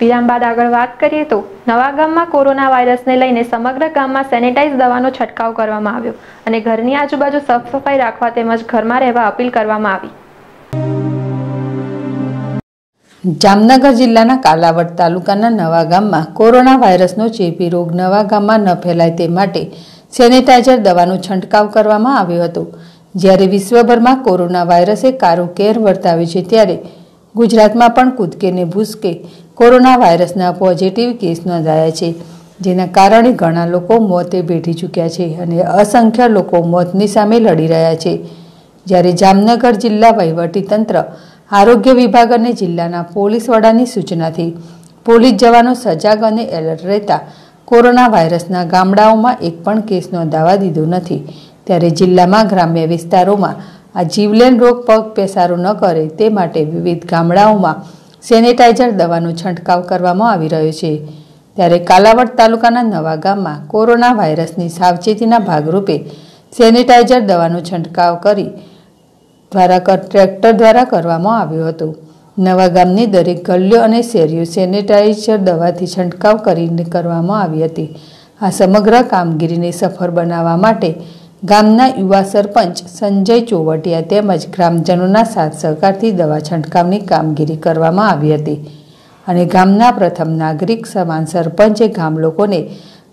વિરામ બાદ આગળ વાત કરીએ તો નવા ગામમાં કોરોના વાયરસને લઈને સમગ્ર ગામમાં સેનેટાઈઝ દવાનો છંટકાવ કરવામાં આવ્યો અને ઘરની આજુબાજુ સાફ સફાઈ રાખવા તેમજ ઘરમાં રહેવા અપીલ કરવામાં આવી જામનગર જિલ્લાના કાલાવડ તાલુકાના નવા ગામમાં કોરોના વાયરસનો ચેપી રોગ નવા ગામમાં ન ફેલાય તે માટે સેનેટાઈઝર દવાનો છંટકાવ કરવામાં આવ્યો હતો જ્યારે વિશ્વભરમાં કોરોના વાયરસે કારો કેર વર્તાવ્યો છે ત્યારે ગુજરાતમાં પણ કૂદકે ને ભૂસકે કોરોના વાયરસના પોઝિટિવ કેસ નોંધાયા છે જેના કારણે ઘણા લોકો મોતે ભેટી ચૂક્યા છે અને અસંખ્ય લોકો મોતની સામે લડી રહ્યા છે જ્યારે જામનગર જિલ્લા વહીવટીતંત્ર આરોગ્ય વિભાગ અને જિલ્લાના પોલીસ વડાની સૂચનાથી પોલીસ જવાનો સજાગ અને એલર્ટ રહેતા કોરોના વાયરસના ગામડાઓમાં એક પણ કેસ નોંધાવા દીધો નથી ત્યારે જિલ્લામાં ગ્રામ્ય વિસ્તારોમાં આ જીવલેણ રોગ પગ પેસારો ન કરે તે માટે વિવિધ ગામડાઓમાં સેનેટાઇઝર દવાનો છંટકાવ કરવામાં આવી રહ્યો છે ત્યારે કાલાવડ તાલુકાના નવા ગામમાં કોરોના વાયરસની સાવચેતીના ભાગરૂપે સેનેટાઇઝર દવાનો છંટકાવ કરી દ્વારા ટ્રેક્ટર દ્વારા કરવામાં આવ્યો હતો નવા ગામની દરેક ગલ્લીઓ અને શેરીઓ સેનેટાઇઝર દવાથી છંટકાવ કરીને કરવામાં આવી હતી આ સમગ્ર કામગીરીને સફળ બનાવવા માટે ગામના યુવા સરપંચ સંજય ચોવટિયા તેમજ ગ્રામજનોના સાથ સહકારથી દવા છંટકાવની કામગીરી કરવામાં આવી હતી અને ગામના પ્રથમ નાગરિક સમાન સરપંચે ગામ લોકોને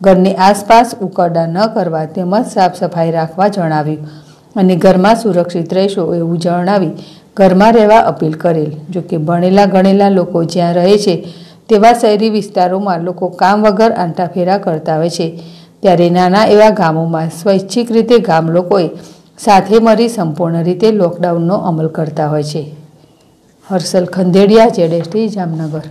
ઘરની આસપાસ ઉકરડા ન કરવા તેમજ સાફ સફાઈ રાખવા જણાવ્યું અને ઘરમાં સુરક્ષિત રહેશો એવું જણાવી ઘરમાં રહેવા અપીલ કરેલ જો કે ભણેલા ગણેલા લોકો જ્યાં રહે છે તેવા શહેરી વિસ્તારોમાં લોકો કામ વગર આંટાફેરા કરતા હોય છે ત્યારે નાના એવા ગામોમાં સ્વૈચ્છિક રીતે ગામ લોકોએ સાથે મળી સંપૂર્ણ રીતે લોકડાઉનનો અમલ કરતા હોય છે હર્ષલ ખંદેડિયા જેડેશ્રી જામનગર